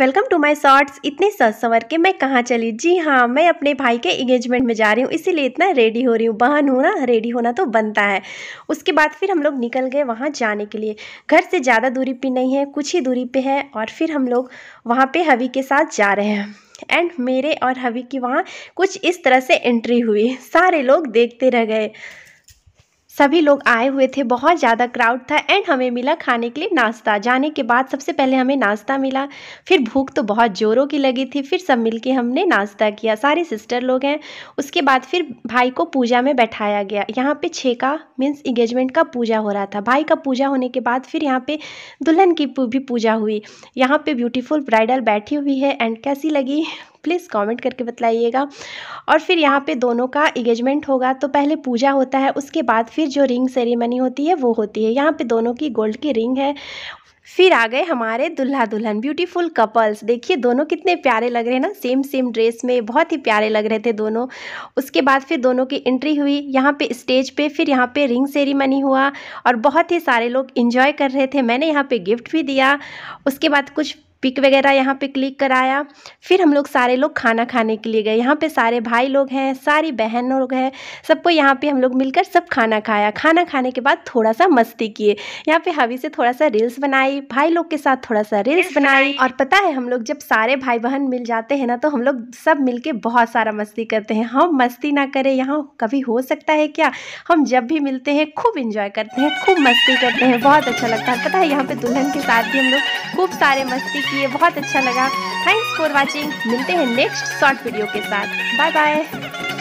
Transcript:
welcome to my shorts इतने सज संवर के मैं कहाँ चली जी हाँ मैं अपने भाई के इंगेजमेंट में जा रही हूँ इसीलिए इतना रेडी हो रही हूँ बहन हूँ ना रेडी होना तो बनता है उसके बाद फिर हम लोग निकल गए वहाँ जाने के लिए घर से ज़्यादा दूरी पे नहीं है कुछ ही दूरी पे है और फिर हम लोग वहाँ पे हवी के साथ जा रहे हैं एंड मेरे और हवी की वहाँ कुछ इस तरह से एंट्री हुई सारे लोग देखते रह गए सभी लोग आए हुए थे बहुत ज़्यादा क्राउड था एंड हमें मिला खाने के लिए नाश्ता जाने के बाद सबसे पहले हमें नाश्ता मिला फिर भूख तो बहुत ज़ोरों की लगी थी फिर सब मिलके हमने नाश्ता किया सारे सिस्टर लोग हैं उसके बाद फिर भाई को पूजा में बैठाया गया यहाँ पे छः का मीन्स इंगेजमेंट का पूजा हो रहा था भाई का पूजा होने के बाद फिर यहाँ पर दुल्हन की भी पूजा हुई यहाँ पर ब्यूटीफुल ब्राइडल बैठी हुई है एंड कैसी लगी प्लीज़ कमेंट करके बताइएगा और फिर यहाँ पे दोनों का एंगेजमेंट होगा तो पहले पूजा होता है उसके बाद फिर जो रिंग सेरेमनी होती है वो होती है यहाँ पे दोनों की गोल्ड की रिंग है फिर आ गए हमारे दुल्हा दुल्हन ब्यूटीफुल कपल्स देखिए दोनों कितने प्यारे लग रहे हैं ना सेम सेम ड्रेस में बहुत ही प्यारे लग रहे थे दोनों उसके बाद फिर दोनों की एंट्री हुई यहाँ पे स्टेज पे फिर यहाँ पे रिंग सेरेमनी हुआ और बहुत ही सारे लोग इन्जॉय कर रहे थे मैंने यहाँ पे गिफ्ट भी दिया उसके बाद कुछ पिक वगैरह यहाँ पे क्लिक कराया फिर हम लोग सारे लोग खाना खाने के लिए गए यहाँ पे सारे भाई लोग हैं सारी बहन लोग हैं सबको यहाँ पे हम लोग मिलकर सब खाना खाया खाना खाने के बाद थोड़ा सा मस्ती किए यहाँ पे हवी से थोड़ा सा रील्स बनाई भाई लोग के साथ थोड़ा सा रील्स बनाई और पता है हम लोग जब सारे भाई बहन मिल जाते हैं ना तो हम लोग सब मिल बहुत सारा मस्ती करते हैं हम मस्ती ना करें यहाँ कभी हो सकता है क्या हम जब भी मिलते हैं खूब इंजॉय करते हैं खूब मस्ती करते हैं बहुत अच्छा लगता है पता है यहाँ पे दुल्हन के साथ भी हम लोग खूब सारे मस्ती किए बहुत अच्छा लगा थैंक्स फॉर वॉचिंग मिलते हैं नेक्स्ट शॉर्ट वीडियो के साथ बाय बाय